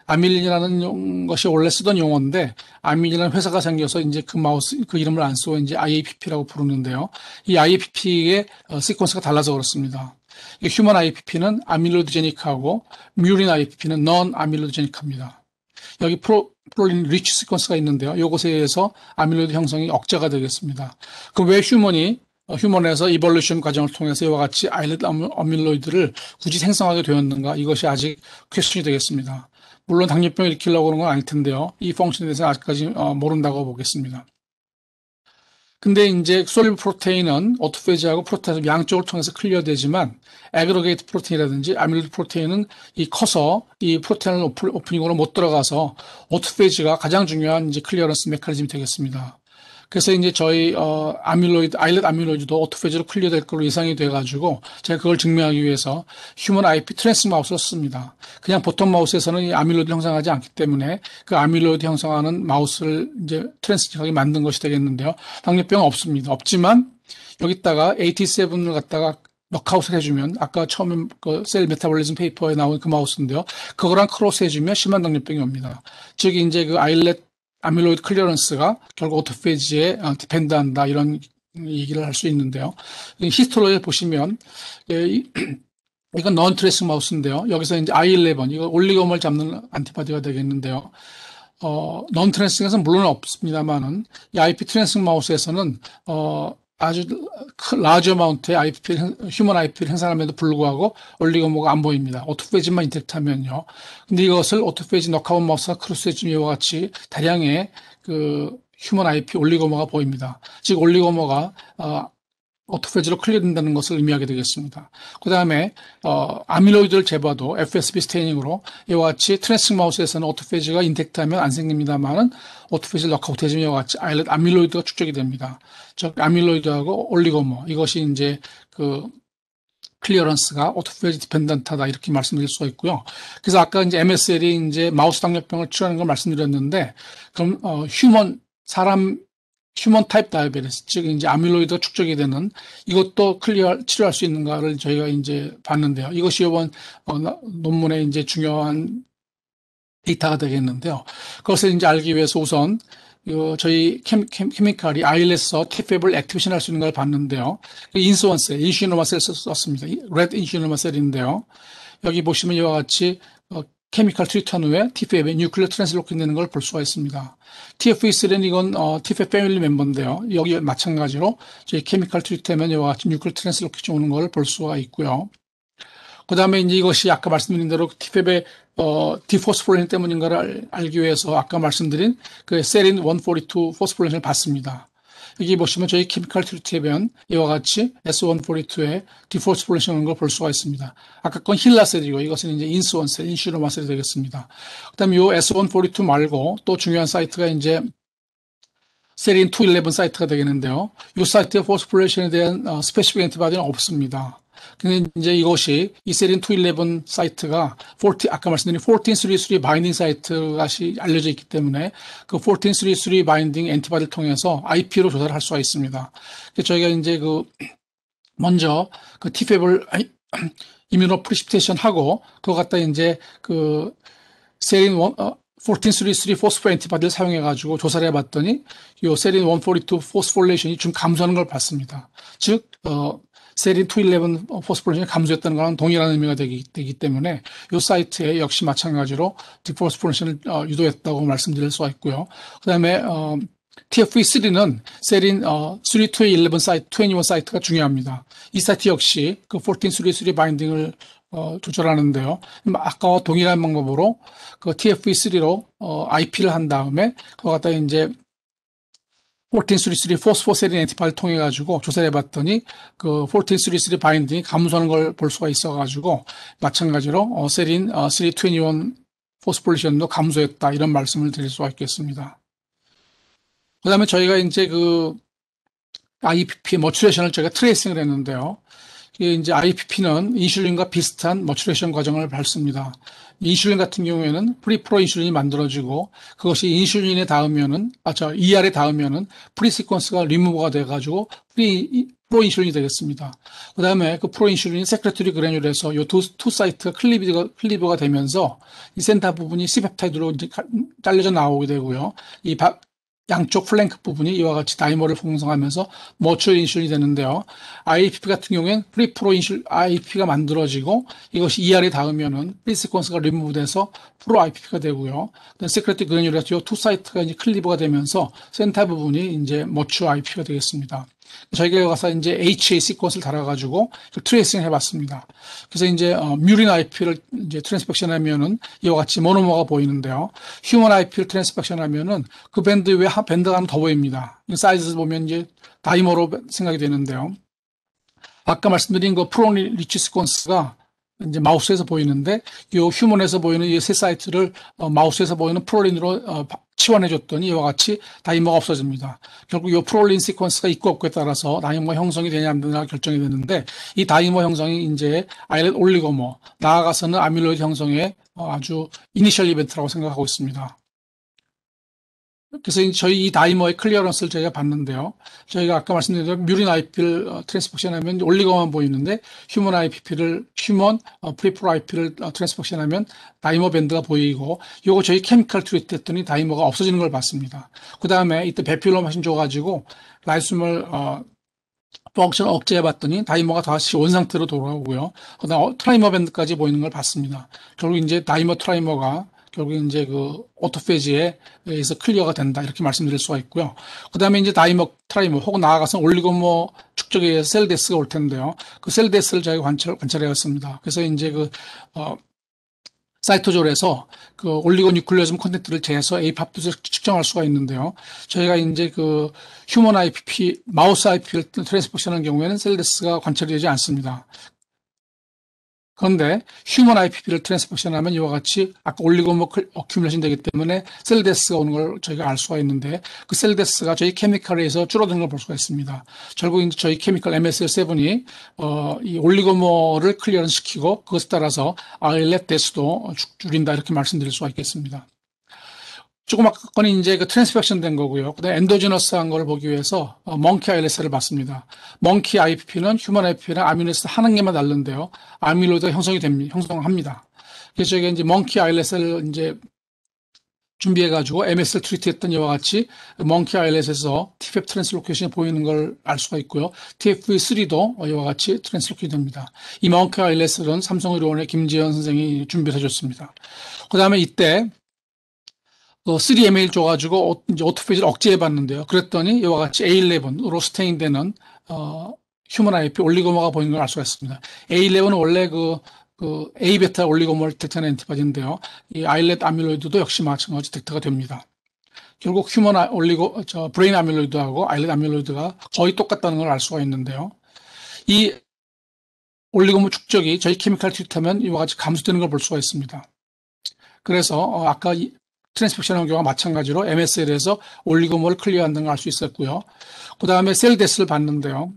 아밀린이라는 것이 원래 쓰던 용어인데 아밀린이라는 회사가 생겨서 이제 그 마우스 그 이름을 안 쓰고 이제 IAPP라고 부르는데요. 이 IAPP의 시퀀스가 어, 달라서 그렇습니다. 휴먼 IAPP는 아밀로드제닉하고 뮤린 IAPP는 넌 아밀로드제닉합니다. 여기 프로, 프로린 리치 시퀀스가 있는데요. 이것에 의해서 아밀로드 형성이 억제가 되겠습니다. 그왜 휴먼이 어, 휴먼에서 이볼루션 과정을 통해서 이와 같이 아일렛 어밀로이드를 굳이 생성하게 되었는가 이것이 아직 퀘션이 되겠습니다. 물론 당뇨병을 일으키려고 하는 건 아닐 텐데요. 이 펑션에 대해서는 아직까지 어, 모른다고 보겠습니다. 근데 이제 솔브 프로테인은 오토페지하고 프로테인 양쪽을 통해서 클리어되지만 에그로게이트 프로테인이라든지 아밀로이드 프로테인은 이 커서 이 프로테인을 오프닝으로 못 들어가서 오토페지가 가장 중요한 이제 클리어런스 메커니즘이 되겠습니다. 그래서 이제 저희 어 아밀로이드 아일렛 아밀로이드도 오토페이지로 클리어될 걸로 예상이 돼가지고 제가 그걸 증명하기 위해서 휴먼 IP 트랜스 마우스를 썼습니다. 그냥 보통 마우스에서는 이 아밀로이드 형성하지 않기 때문에 그 아밀로이드 형성하는 마우스를 이제 트랜스하게 만든 것이 되겠는데요. 당뇨병 없습니다. 없지만 여기다가 AT7을 갖다가 넉아웃을 해주면 아까 처음에 그 셀 메타볼리즘 페이퍼에 나온 그 마우스인데요. 그거랑 크로스 해주면 심한 당뇨병이 옵니다. 즉 이제 그 아일렛 아밀로이드 클리어런스가 결국 오토페이지에 디펜드한다 아, 이런 얘기를 할 수 있는데요. 히스토리에 보시면 예, 이건 넌 트레스 마우스인데요. 여기서 이제 I11 이거 올리고물 잡는 안티바디가 되겠는데요. 어, 넌 트랜싱에서는 물론 없습니다만은 이 IP 트랜싱 마우스에서는 어, 아주 큰 라저 마운트의 IPL, 휴먼 i p 를 행사함에도 불구하고 올리고모가 안 보입니다. 오토페이지만 인택트하면요. 근데 이것을 오토페이지 너카운 머스나크루세즈지와 같이 다량의 그 휴먼 IP 올리고모가 보입니다. 즉 올리고모가 어, 오토페지로 클리어된다는 것을 의미하게 되겠습니다. 그 다음에 어, 아밀로이드를 재봐도 FSB 스테이닝으로 이와 같이 트레싱 마우스에서는 오토페지가 인택트하면 안 생깁니다만은 오토페지 럭아웃해지면 이와 같이 아일렛 아밀로이드가 축적이 됩니다. 즉 아밀로이드하고 올리고모 이것이 이제 그 클리어런스가 오토페지 디펜던트하다 이렇게 말씀드릴 수가 있고요. 그래서 아까 이제 MSL이 이제 마우스 당뇨병을 치료하는 걸 말씀드렸는데 그럼 어, 휴먼 사람 휴먼 타입 다이베리스 즉 이제 아밀로이드 축적이 되는 이것도 클리어 치료할 수 있는가를 저희가 이제 봤는데요. 이것이 이번 어, 논문의 이제 중요한 데이터가 되겠는데요. 그것을 이제 알기 위해서 우선 요 저희 캠, 캠, 케미칼이 아일에서 TFF을 액티브이션할수 있는 걸 봤는데요. 그인스원스 인슈노마셀 썼습니다. 레드 인슈노마셀인데요. 여기 보시면 이와 같이 케미컬 트리턴 후에 TFF의 뉴클리어 트랜스로켓 되는 걸 볼 수가 있습니다. TFE3는 이건 어, TFF 패밀리 멤버인데요. 여기 마찬가지로 저희 케미컬 트리트면 이와 같이 뉴클리어 트랜스로켓이 오는 걸 볼 수가 있고요. 그 다음에 이제 이것이 아까 말씀드린 대로 TFF의 어, 디포스포레인 때문인가를 알, 기 위해서 아까 말씀드린 그 세린 142 포스포레인을 봤습니다. 여기 보시면 저희 케미컬 트리트에 대 이와 같이 S142의 디포스플레이션하걸볼 수가 있습니다. 아까 건 힐라셀이고 이것은 이제 인수원셀, 인슈로마셀이 되겠습니다. 그 다음에 이 S142 말고 또 중요한 사이트가 이제 세린 211 사이트가 되겠는데요. 이 사이트의 포스폴레이션에 대한 어, 스페시픽 엔티바디는 없습니다. 근데 이제 이것이 이세린 211 사이트가 14, 아까 말씀드린 1433 바인딩 사이트가 알려져 있기 때문에 그 1433 바인딩 엔티바디를 통해서 IP로 조사를 할 수가 있습니다. 그래서 저희가 이제 그 먼저 그 TFAB을 이민노 프리시피테이션 하고 그거 갖다 이제 그 세린 원, 어, 1433 포스포 엔티바디를 사용해 가지고 조사를 해 봤더니 요 세린 142 포스포레이션이 좀 감소하는 걸 봤습니다. 즉 어, 세린 211포스포레이션이 감소했다는 거랑 동일한 의미가 되기, 되기 때문에 이 사이트에 역시 마찬가지로 디포스포레이션을 어, 유도했다고 말씀드릴 수가 있고요. 그 다음에 어, TFE3는 세린 어, 3211 사이트, 21 사이트가 중요합니다. 이 사이트 역시 그 14333 바인딩을 어, 조절하는데요. 아까와 동일한 방법으로 그 TFE3로 어, IP를 한 다음에 그거 갖다 이제 1433 포스포세린에티파를 통해 가지고 조사를 해봤더니 그 1433 바인딩이 감소하는 걸 볼 수가 있어가지고 마찬가지로 어, 세린 어, 321 포스폴리션도 감소했다 이런 말씀을 드릴 수가 있겠습니다. 그 다음에 저희가 이제 그 IPP의 머츄레이션을 저희가 트레이싱을 했는데요. 이 이제 IPP는 인슐린과 비슷한 머츄레이션 과정을 밟습니다. 인슐린 같은 경우에는 프리프로 인슐린이 만들어지고 그것이 인슐린에 닿으면은 아저 ER에 닿으면은 프리시퀀스가 리무버가 돼가지고 프리 프로인슐린이 되겠습니다. 그 다음에 그 프로인슐린이 세크레토리 그레뉴에서 요두 사이트 클리브가, 클리버가 되면서 이 센터 부분이 C펩타이드로 이제 잘려져 나오게 되고요. 이 바, 양쪽 플랭크 부분이 이와 같이 다이머를 공성하면서 머추어 인슐이 되는데요. IAPP 같은 경우에는 프리프로 인슐 IAPP가 만들어지고 이것이 ER에 닿으면은 프리시퀀스가 리무브돼서 프로 IPP가 되고요. 시크레틱 그레뉴라티오 투 사이트가 이제 클리버가 되면서 센터 부분이 이제 머추어 IPP가 되겠습니다. 저희가 가서 이제 HA 시퀀스를 달아가지고 그 트레이싱 해봤습니다. 그래서 이제 어, 뮤린 IP를 이제 트랜스펙션 하면은 이와 같이 모노머가 보이는데요. 휴먼 IP를 트랜스펙션 하면은 그 밴드 외 밴드가 더 보입니다. 사이즈를 보면 이제 다이머로 생각이 되는데요. 아까 말씀드린 그 프론 리치 시퀀스가 이제 마우스에서 보이는데 이 휴먼에서 보이는 이 세 사이트를 어, 마우스에서 보이는 프롤린으로 어, 치환해 줬더니 이와 같이 다이머가 없어집니다. 결국 이 프롤린 시퀀스가 있고 없고에 따라서 다이머 형성이 되냐 안 되냐 결정이 되는데 이 다이머 형성이 이제 아일렛 올리고모 나아가서는 아밀로이드 형성의 어, 아주 이니셜 이벤트라고 생각하고 있습니다. 그래서 저희 이 다이머의 클리어런스를 저희가 봤는데요. 저희가 아까 말씀드린 대로 뮤린 IP를 어, 트랜스펙션 하면 올리거만 보이는데 휴먼 IP를 휴먼 어, 프리프로 IP를 어, 트랜스펙션 하면 다이머 밴드가 보이고 요거 저희 케미컬 트리트 했더니 다이머가 없어지는 걸 봤습니다. 그다음에 이때 베필롬 하신 줘 가지고 라이숨을 어 펑션 억제해 봤더니 다이머가 다시 온 상태로 돌아오고요. 그다음 트라이머 밴드까지 보이는 걸 봤습니다. 결국 이제 다이머 트라이머가 결국 이제 그 오토페이지에 서 클리어가 된다 이렇게 말씀드릴 수가 있고요. 그 다음에 이제 다이머, 트라이머 혹은 나아가서 올리고모 축적에 의 셀데스가 올 텐데요. 그 셀데스를 저희가 관찰, 관찰해왔습니다. 그래서 이제 그, 어, 사이토졸에서 그 올리고 뉴클리즘 콘텐츠를 재해서 에이팝도를 측정할 수가 있는데요. 저희가 이제 그 휴먼 IPP, 마우스 IPP를 트랜스포션하는 경우에는 셀데스가 관찰 되지 않습니다. 그런데 휴먼 IPP를 트랜스포션하면 이와 같이 아까 올리고머 모 어큐뮬레이션 되기 때문에 셀 데스가 오는 걸 저희가 알 수가 있는데 그셀 데스가 저희 케미칼에서 줄어드는 걸 볼 수가 있습니다. 결국 저희 케미칼 MSL7이 어, 이 올리고머를 클리어를 시키고 그것에 따라서 아일렛 데스도 어, 줄인다 이렇게 말씀드릴 수가 있겠습니다. 조그맣건 건 이제 그 트랜스팩션 된 거고요. 그다음 에 엔도지너스 한 걸 보기 위해서 어, 멍키 ILS를 봤습니다. 멍키 IPP는 휴먼 IPP랑 아미노에스 하는 게만 다른데요. 아밀로이드 형성이 됩니다. 형성합니다. 그래서 저희 이제 멍키 ILS를 이제 준비해가지고 MS를 트리트했던 이와 같이 멍키 ILS에서 TFF 트랜스로케이션이 보이는 걸 알 수가 있고요. TFV3도 이와 같이 트랜스로케이션 됩니다. 이 멍키 ILS는 삼성의료원의 김재현 선생이 준비를 해줬습니다. 그 다음에 이때 또3 m l 줘가지고 어, 오토페이지를 억제해봤는데요. 그랬더니 이와 같이 A11으로 스테인되는 어, 휴먼 IP 올리고마가 보이는 걸 알 수가 있습니다. A11은 원래 그, 그 A베타 올리고머를 덱트하 엔티바디인데요. 이 아일렛 아밀로이드도 역시 마찬가지 덱트가 됩니다. 결국 휴먼 아, 올리고 저 브레인 아밀로이드하고 아일렛 아밀로이드가 거의 똑같다는 걸 알 수가 있는데요. 이 올리고머 축적이 저희 케미칼 트리트면 이와 같이 감소되는 걸 볼 수가 있습니다. 그래서 어, 아까 트랜스픽션 환경과 마찬가지로 MSL에서 올리고몰 클리어한 등을 알수 있었고요. 그 다음에 셀데스를 봤는데요.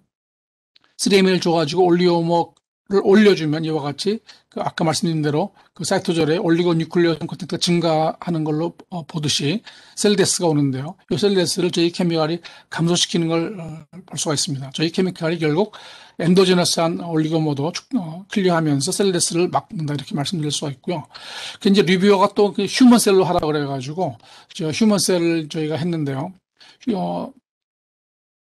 3ml 줘가지고 올리오모 올려주면 이와 같이 그 아까 말씀드린 대로 그 사이토절에 올리고뉴클리오전 콘텐츠가 증가하는 걸로 어, 보듯이 셀데스가 오는데요. 이 셀데스를 저희 케미칼이 감소시키는 걸볼 어, 수가 있습니다. 저희 케미칼이 결국 엔도제너스한 올리고모도 어, 클리어하면서 셀데스를 막는다 이렇게 말씀드릴 수가 있고요. 그 이제 리뷰어가 또그 휴먼셀로 하라 그래가지고 저 휴먼셀을 저희가 했는데요. 어,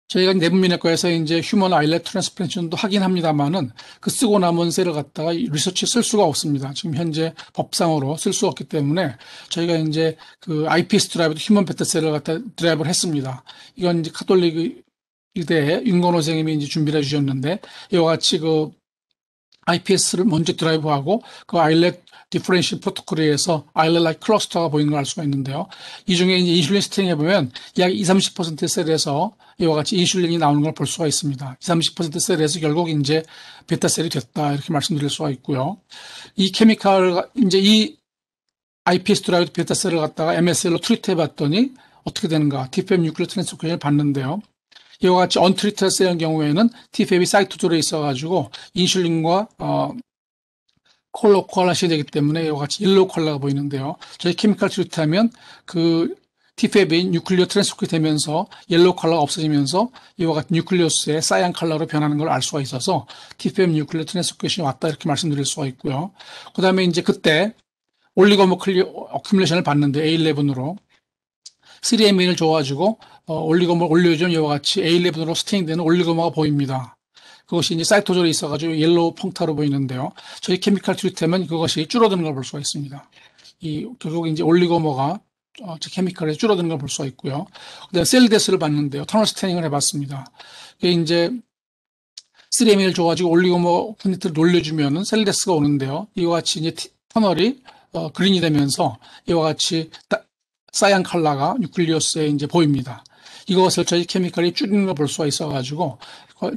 저희가 내분비내과에서 이제 휴먼 아일렛 트랜스플랜션도 하긴 합니다만은 그 쓰고 남은 셀을 갖다가 리서치 쓸 수가 없습니다. 지금 현재 법상으로 쓸 수 없기 때문에 저희가 이제 그 IPS 드라이브도 휴먼 베타 셀을 갖다 드라이브를 했습니다. 이건 이제 카톨릭 이대에 윤건호 선생님이 이제 준비를 해주셨는데 이와 같이 그 IPS를 먼저 드라이브하고 그 아일렛 디퍼렌셜 포트토리에서 아일렐라이 클러스터가 보이는 걸 알 수가 있는데요. 이 중에 이제 인슐린 스트링에 보면 약 20, 30%의 셀에서 이와 같이 인슐린이 나오는 걸 볼 수가 있습니다. 20, 30% 셀에서 결국 이제 베타셀이 됐다 이렇게 말씀드릴 수가 있고요. 이 케미칼 이제 이 IPS 드라이브 베타셀을 갖다가 MSL로 트리트 해봤더니 어떻게 되는가? TFM 뉴클레 트랜스코션을 봤는데요. 이와 같이 언트리트셀의 경우에는 TFM이 사이토졸에 있어가지고 인슐린과 어, 콜로 코알라시 되기 때문에 이와 같이 일로 컬러가 보이는데요. 저희 케미컬 트리트하면 그티 f 빈 b 뉴클리오 트랜스크이 되면서 옐로 컬러가 없어지면서 이와 같은 뉴클리오스의 사이언 컬러로 변하는 걸 알 수가 있어서 티 f a 뉴클리오 트랜스크이 왔다 이렇게 말씀드릴 수가 있고요. 그 다음에 이제 그때 올리고모 클리 어큐뮬레이션을 봤는데 A11으로 3Mn을 줘가지고 어, 올리고모 올리오즘 이와 같이 A11으로 스테인되는 올리고모가 보입니다. 그것이 이제 사이토절이 있어가지고 옐로우 펑타로 보이는데요. 저희 케미칼 트리트면 그것이 줄어드는 걸 볼 수가 있습니다. 이 결국 이제 올리고모가 어, 즉 케미컬에 줄어드는 걸 볼 수가 있고요. 그다음 셀 데스를 봤는데요. 터널 스탠닝을 해봤습니다. 그게 이제 3ML 줘가지고 올리고모 분리트를 돌려주면은셀 데스가 오는데요. 이와 같이 이제 터널이 어, 그린이 되면서 이와 같이 따, 사이안 칼라가 뉴클리어스에 이제 보입니다. 이것을 저희 케미컬이 줄이는 걸 볼 수가 있어가지고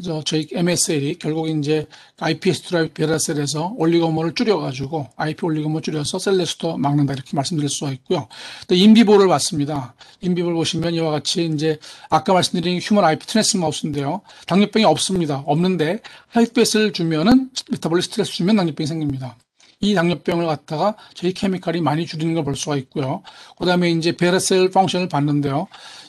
저 저희 MSL이 결국 이제 IPS 드라이브 베라셀에서 올리고머를 줄여가지고 IP 올리고머 줄여서 셀레스도 막는다 이렇게 말씀드릴 수가 있고요. 또 인비보를 봤습니다. 인비보를 보시면 이와 같이 이제 아까 말씀드린 휴먼 IP 트랜스 마우스인데요. 당뇨병이 없습니다. 없는데 하이패스를 주면은 메타볼리 스트레스 주면 당뇨병이 생깁니다. 이 당뇨병을 갖다가 저희 케미칼이 많이 줄이는 걸 볼 수가 있고요. 그 다음에 이제 베라셀 펑션을 봤는데요.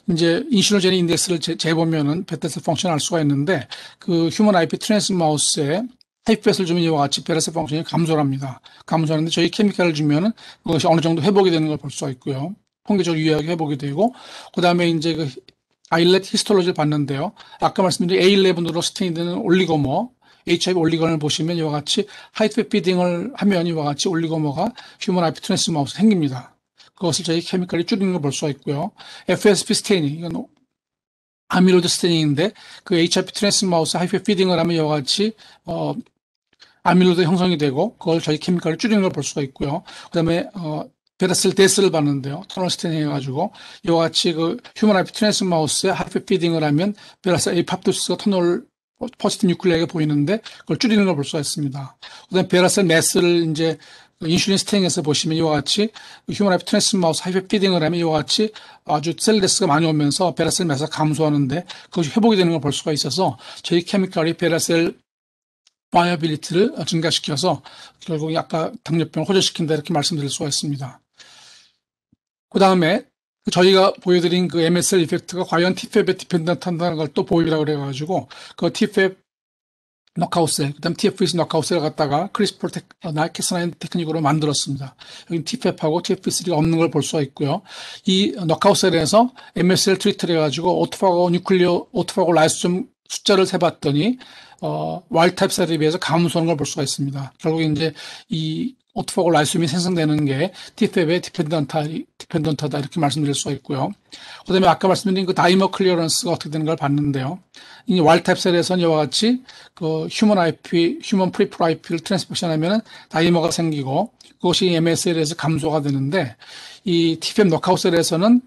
이제 인슐로제니 인덱스를 재, 보면은 베테스 펑션 알 수가 있는데 그 휴먼 IP 트랜스 마우스에 타이펫을 프 주면 이와 같이 베레스 펑션이 감소합니다. 감소하는데 저희 케미칼을 주면은 그것이 어느 정도 회복이 되는 걸 볼 수가 있고요. 통계적으로 유효하게 회복이 되고 그다음에 이제 그 아일렛 히스톨로지를 봤는데요. 아까 말씀드린 A11으로 스테인드는 올리고머, HIV 올리건을 보시면 이와 같이 하이트 피딩을 하면 이와 같이 올리고머가 휴먼 IP 트랜스 마우스 생깁니다. 그것을 저희 케미컬이 줄이는 걸 볼 수가 있고요. FSP 스테이닝, 이건 아밀로드 스테이닝인데 그 HRP 트랜스 마우스 하이페 피딩을 하면 이와 같이 어, 아밀로드 형성이 되고 그걸 저희 케미칼이 줄이는 걸 볼 수가 있고요. 그다음에 어, 베라셀 데스를 봤는데요. 터널 스탠딩 해가지고 이와 같이 그 휴먼 하이피 트랜스 마우스에 하이피 피딩을 하면 베라셀 에이팝도스가 터널 퍼스트 뉴클레이가 보이는데 그걸 줄이는 걸 볼 수가 있습니다. 그다음 베라셀 메스를 이제 인슐린 스팅에서 보시면 이와 같이 휴먼 하이트랜스 마우스 하이퍼피딩을 하면 이와 같이 아주 셀레스가 많이 오면서 베라셀 매사 감소하는데 그것이 회복이 되는 걸 볼 수가 있어서 저희 케미칼이 베라셀 바이어빌리티를 증가시켜서 결국 아까 당뇨병을 호전시킨다 이렇게 말씀드릴 수가 있습니다. 그 다음에 저희가 보여드린 그 MSL 이펙트가 과연 TFAP에 디펜던트 한다는 걸 또 보이라고 그래가지고 그 TFAP 노카우스그 다음 TFS 노카우스를 갖다가 크리스폴 어, 나이 캐스나인 테크닉으로 만들었습니다. 여기 TFF하고 TFS가 없는 걸 볼 수가 있고요. 이 너카우셀에서 MSL 트리트를 해가지고 오토파고 뉴클리오, 오토파고 라이소좀 숫자를 세봤더니 어, 와일타입 셀에 비해서 감소하는 걸 볼 수가 있습니다. 결국 이제 이 오토포고 라이솜이 생성되는 게 TFF의 디펜던타, 디펜던타다 이렇게 말씀드릴 수가 있고요. 그 다음에 아까 말씀드린 그 다이머 클리어런스가 어떻게 되는 걸 봤는데요. 이와 왈탭 셀에서는 이와 같이 그 휴먼 IP, 휴먼 프리프 IP를 트랜스펙션 하면은 다이머가 생기고 그것이 MSL에서 감소가 되는데 이 TFM 너카웃 셀에서는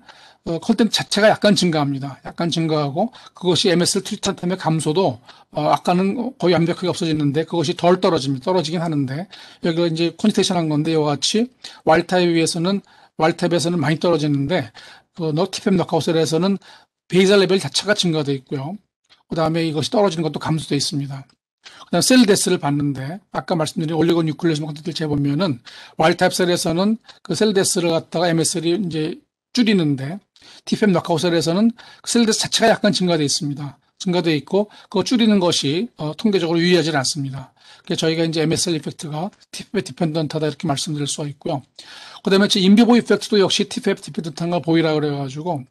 어, 콘텐츠 자체가 약간 증가합니다. 약간 증가하고 그것이 MS를 투입한 틈에 감소도 어, 아까는 거의 완벽하게 없어졌는데 그것이 덜 떨어집니다. 떨어지긴 하는데 여기가 이제 콘디테이션 한 건데 이와 같이 와일타에 위해서는 와 왈탭에서는 많이 떨어지는데 그 너티팸 너카우셀에서는 베이자 레벨 자체가 증가되어 있고요. 그 다음에 이것이 떨어지는 것도 감소되어 있습니다. 그 다음 셀데스를 봤는데 아까 말씀드린 올리고 뉴클레스션 컨텐츠를 재보면은 와일타입 셀에서는 그 셀데스를 갖다가 m s 를 이제 줄이는데 TPM 낙하우셀에서는 그 셀드 자체가 약간 증가되어 있습니다. 증가되어 있고 그거 줄이는 것이 어, 통계적으로 유의하지 는 않습니다. 그래서 저희가 이제 MSL 이펙트가 TPM에 디펜던트하다 이렇게 말씀드릴 수가 있고요. 그 다음에 인비보 이펙트도 역시 TPM 디펜던트한가 보이라 그래가지고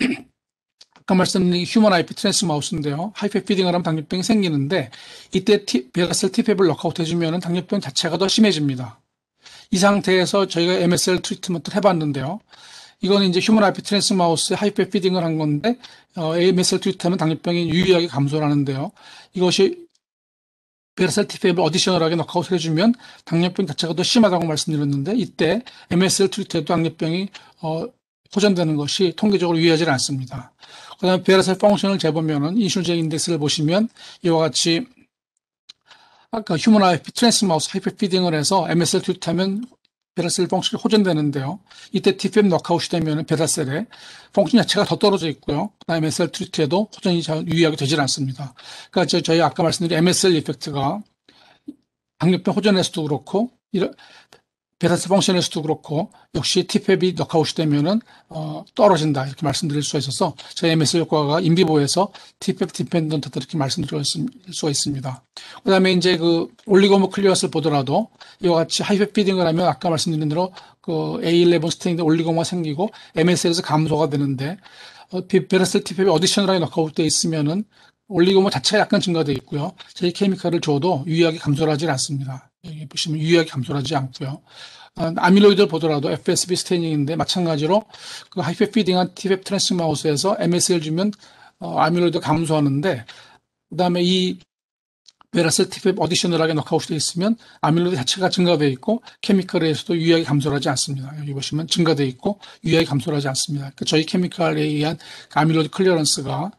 아까 말씀드린 휴먼 IP 트랜스 마우스인데요. 하이패 피딩을 하면 당뇨병이 생기는데 이때 베라셀 TPM을 럭아웃 해주면 당뇨병 자체가 더 심해집니다. 이 상태에서 저희가 MSL 트리트먼트를 해봤는데요. 이거는 이제 휴먼 IP 트랜스 마우스 하이패 피딩을 한 건데 어, AMS를 투입하면 당뇨병이 유의하게 감소를 하는데요. 이것이 베르셀티페이블 어디셔널하게 넣고아웃을 해주면 당뇨병 자체가 더 심하다고 말씀드렸는데 이때 MS를 트리트해도 당뇨병이 어, 호전되는 것이 통계적으로 유의하지 않습니다. 그 다음에 베르셀 펑션을 재보면은 인슐제 인덱스를 보시면 이와 같이 아까 휴먼 IP 트랜스 마우스 하이퍼 피딩을 해서 MSL 투입하면 베라셀 펑션이 호전되는데요. 이때 TPM 넉아웃이 되면 베라셀의 펑션 자체가 더 떨어져 있고요. 그다음에 MSL 트리트에도 호전이 잘 유의하게 되질 않습니다. 그러니까 저희 아까 말씀드린 MSL 이펙트가 당뇨병 호전에서도 그렇고 베란스 펑션에서도 그렇고 역시 티팹이 넉카웃이 되면은 어, 떨어진다 이렇게 말씀드릴 수가 있어서 저희 MS 효과가 인비보에서 티팹 디펜던트다 이렇게 말씀드릴 수가 있습니다. 그다음에 이제 그 올리고모 클리어스를 보더라도 이와 같이 하이패 피딩을 하면 아까 말씀드린 대로 그 A11 스팅인데 올리고모가 생기고 MS에서 감소가 되는데 어, 베란스 티팹이 어디션으로게 너카웃돼 있으면은 올리고모 자체가 약간 증가되어 있고요. 저희 케미컬을 줘도 유의하게 감소하지 를 않습니다. 보시면 유의하게 감소하지 않고요. 어, 아밀로이드를 보더라도 FSB 스테이닝인데 마찬가지로 그 하이페피딩한 TFF 트랜싱 마우스에서 MSL 주면 어, 아밀로이드 감소하는데 그다음에 이 베라셀 TFF 어디셔널하게 녹아웃이 되어 있으면 아밀로이드 자체가 증가되어 있고 케미컬에 서도 유의하게 감소하지 않습니다. 여기 보시면 증가되어 있고 유의하게 감소하지 않습니다. 그러니까 저희 케미컬에 의한 아밀로이드 클리어런스가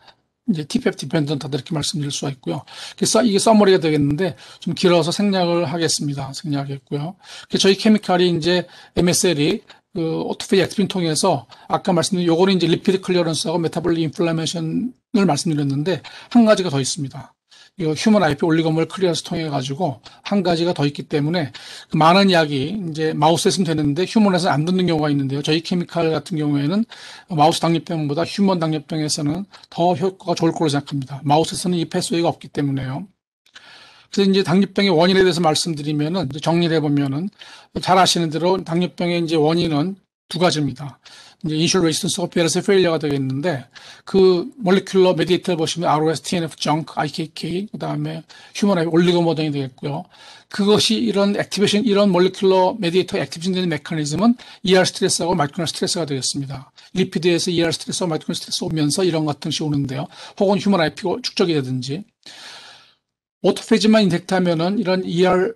이제 TPF 디펜던 다들 이렇게 말씀드릴 수가 있고요. 이게 써머리가 되겠는데 좀 길어서 생략을 하겠습니다. 생략했고요. 저희 케미칼이 이제 MSL이 그 오토페이 액티빈 통해서 아까 말씀드린 요거는 이제 리피드 클리어런스하고 메타볼리 인플라메이션을 말씀드렸는데 한 가지가 더 있습니다. 이 휴먼 IP 올리건물 클리어스 통해 가지고 한 가지가 더 있기 때문에 그 많은 약이 이제 마우스에서는 되는데 휴먼에서 안 듣는 경우가 있는데요. 저희 케미칼 같은 경우에는 마우스 당뇨병보다 휴먼 당뇨병에서는 더 효과가 좋을 거로 생각합니다. 마우스에서는 이 패스웨이가 없기 때문에요. 그래서 이제 당뇨병의 원인에 대해서 말씀드리면은 정리를 해보면은 잘 아시는 대로 당뇨병의 이제 원인은 두 가지입니다. 이제 인슐 레지스턴스 오피아르스 페일리어가 되겠는데 그 몰리큘러 메디에이터 보시면 ROS, TNF, JUNK, IKK 그다음에 휴먼 라이브 올리고모 등이 되겠고요. 그것이 이런 액티베이션 이런 몰리큘러 메디에이터 액티베이션 되는 메커니즘은 ER 스트레스하고 말코널 스트레스가 되겠습니다. 리피드에서 ER 스트레스와 말코널 스트레스 오면서 이런 것들이 오는데요. 혹은 휴먼 IP가 축적이 되든지 오토페이지만 인젝트하면은 이런 ER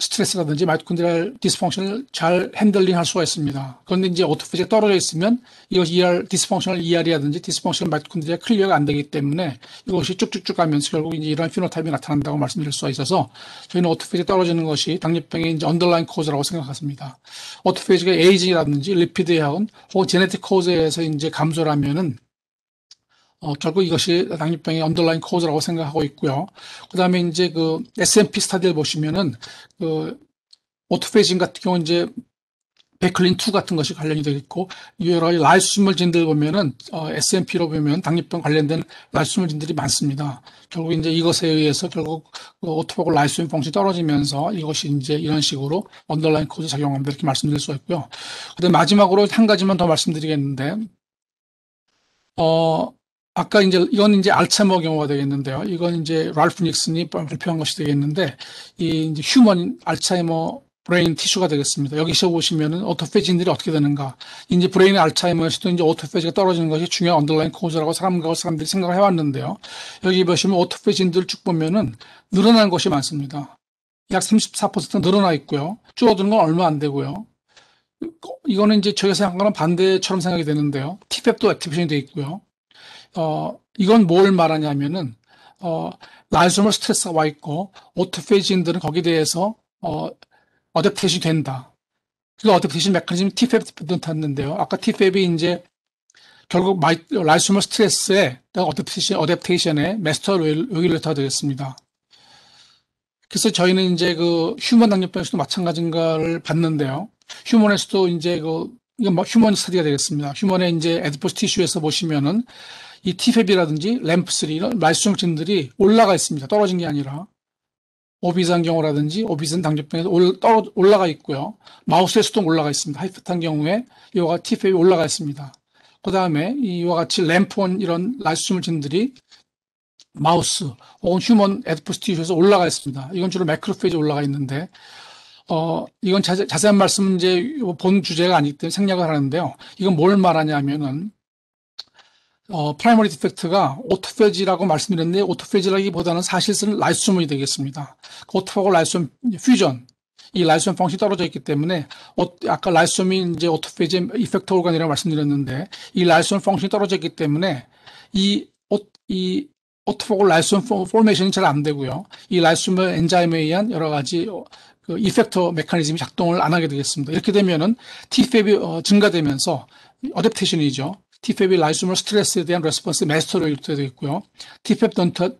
스트레스라든지 마이토콘드리알 디스펑션을 잘 핸들링할 수가 있습니다. 그런데 이제 오토프지에 떨어져 있으면 이것이 ER, 디스펑션을 ER이라든지 디스펑션 마이토콘드리아 클리어가 안 되기 때문에 이것이 쭉쭉쭉 가면서 결국 이제 이런 피노타입이 나타난다고 말씀드릴 수가 있어서 저희는 오토페이지 떨어지는 것이 당뇨병의 이제 언더라인 코즈라고 생각했습니다. 오토페이지가 에이징이라든지 리피드에 혹은 제네틱 코즈에서 이제 감소라면은 어, 결국 이것이 당뇨병의 언더라인 코즈라고 생각하고 있고요. 그다음에 이제 그 S&P 스타디를 보시면은 그 오토페이징 같은 경우 이제 베클린2 같은 것이 관련이 되어 있고 여러 가지 라이수물진들 보면은 어, S&P로 보면 당뇨병 관련된 라이수물진들이 많습니다. 결국 이제 이것에 의해서 결국 그 오토보고 라이수인 펑이 떨어지면서 이것이 이제 이런 식으로 언더라인 코드 작용한다 이렇게 말씀드릴 수 있고요. 그다음 마지막으로 한 가지만 더 말씀드리겠는데 어 아까 이제 이건 이제 알츠하이머 경우가 되겠는데요. 이건 이제 랄프 닉슨이 발표한 것이 되겠는데 이 이제 휴먼 알츠하이머 브레인 티슈가 되겠습니다. 여기서 보시면은 오토페진들이 어떻게 되는가. 이제 브레인의 알츠하이머에서도 이제 오토페지가 떨어지는 것이 중요한 언더라인 코즈라고 사람과 사람들이 생각을 해왔는데요. 여기 보시면 오토페진들 쭉 보면은 늘어난 것이 많습니다. 약 34% 늘어나 있고요. 줄어드는 건 얼마 안 되고요. 이거는 이제 저희가 생각하는 반대처럼 생각이 되는데요. 티펩도 액티베이션이 되어 있고요. 어, 이건 뭘 말하냐면은 어, 라이소멀 스트레스가 와 있고 오토페이지들은 거기에 대해서 어, 어댑테이션 된다. 그래서 어댑테이션 메커니즘 TFAB도 탔는데요. 아까 TFAB이 이제 결국 마이, 라이소 스트레스에 어댑테이션, 어댑테이션의 마스터 요일레터가 되겠습니다. 그래서 저희는 이제 그 휴먼 당뇨병에서도 마찬가지인가를 봤는데요. 휴먼에서도 이제 그 이건 뭐 휴먼 스터디가 되겠습니다. 휴먼의 이제 에드포스 티슈에서 보시면은 이티팹이라든지 램프3 이런 말수정진들이 올라가 있습니다. 떨어진 게 아니라 오비산 경우라든지 오비산 당뇨병에서 올, 떨어, 올라가 있고요. 마우스에서도 올라가 있습니다. 하이프탄 경우에 이와 같이 티팹이 올라가 있습니다. 그 다음에 이와 같이 램폰 프 이런 말수정진들이 마우스 혹은 휴먼 에드포스 티슈에서 올라가 있습니다. 이건 주로 매크로페이지에 올라가 있는데 어, 이건 자, 세한 말씀은 이제 본 주제가 아니기 때문에 생략을 하는데요. 이건 뭘 말하냐면은, 어, 프라이머리 디펙트가 오토페지라고 말씀드렸는데, 오토페지라기보다는 사실상 라이솜이 되겠습니다. 오토하고 라이솜, 퓨전. 이 라이솜 펑션이 떨어져 있기 때문에, 오, 어, 아까 라이솜이 이제 오토페지 이펙터 오간이라고 말씀드렸는데, 이 라이솜 펑션이 떨어져 있기 때문에, 이, 오, 어, 이 오토포고 라이솜 포메이션이 잘 안 되고요. 이 라이솜 엔자임에 의한 여러 가지 그 이펙터 메커니즘이 작동을 안 하게 되겠습니다. 이렇게 되면은 TFAB이 어, 증가되면서 어댑테이션이죠. TFAB 라이소멀 스트레스에 대한 레스폰스 메스터로 일도 되겠고요. TFAB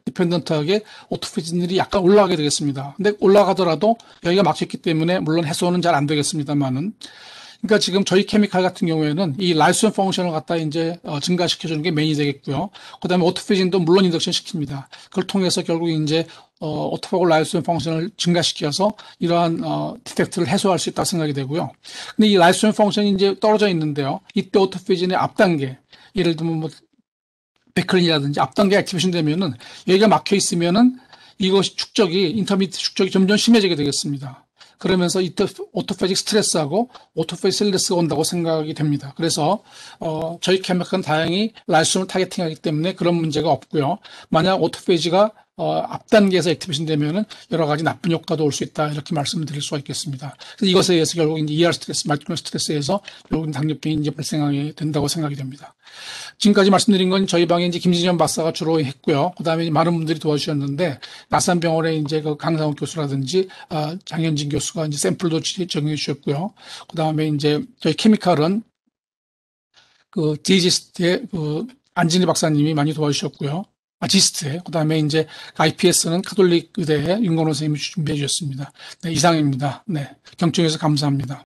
디펜던트하게 오토피진들이 약간 올라가게 되겠습니다. 근데 올라가더라도 여기가 막혔기 때문에 물론 해소는 잘 안 되겠습니다만은 그러니까 지금 저희 케미칼 같은 경우에는 이 라이소엠 펑션을 갖다 이제 어, 증가시켜주는 게 메인이 되겠고요. 그 다음에 오토피진도 물론 인덕션 시킵니다. 그걸 통해서 결국 이제 어, 오토파고 라이소엠 펑션을 증가시켜서 이러한 어, 디펙트를 해소할 수 있다고 생각이 되고요. 근데 이 라이소엠 펑션이 이제 떨어져 있는데요. 이때 오토피진의 앞단계, 예를 들면 뭐 백클린이라든지 앞단계 액티베이션 되면은 여기가 막혀 있으면은 이것이 축적이 인터미트 축적이 점점 심해지게 되겠습니다. 그러면서 이때 오토페직 스트레스하고 오토페직 스트레스가 온다고 생각이 됩니다. 그래서 어, 저희 캐맥은 다행히 라이솜을 타겟팅하기 때문에 그런 문제가 없고요. 만약 오토페이지가 어, 앞단계에서 액티베이션 되면은 여러 가지 나쁜 효과도 올 수 있다 이렇게 말씀을 드릴 수가 있겠습니다. 그래서 이것에 의해서 결국 이제 ER 스트레스, 마이크로 스트레스에서 결국 당뇨병이 이제 발생하게 된다고 생각이 됩니다. 지금까지 말씀드린 건 저희 방에 이제 김진현 박사가 주로 했고요. 그다음에 많은 분들이 도와주셨는데 나산병원의 이제 그 강상욱 교수라든지 아, 장현진 교수가 이제 샘플도 정해 주셨고요. 그다음에 이제 저희 케미칼은 그 디지스트의 그 안진희 박사님이 많이 도와주셨고요. 아지스트 그다음에 이제 IPS는 카톨릭 의대에 윤건호 선생님이 준비해 주셨습니다. 네, 이상입니다. 네, 경청해서 감사합니다.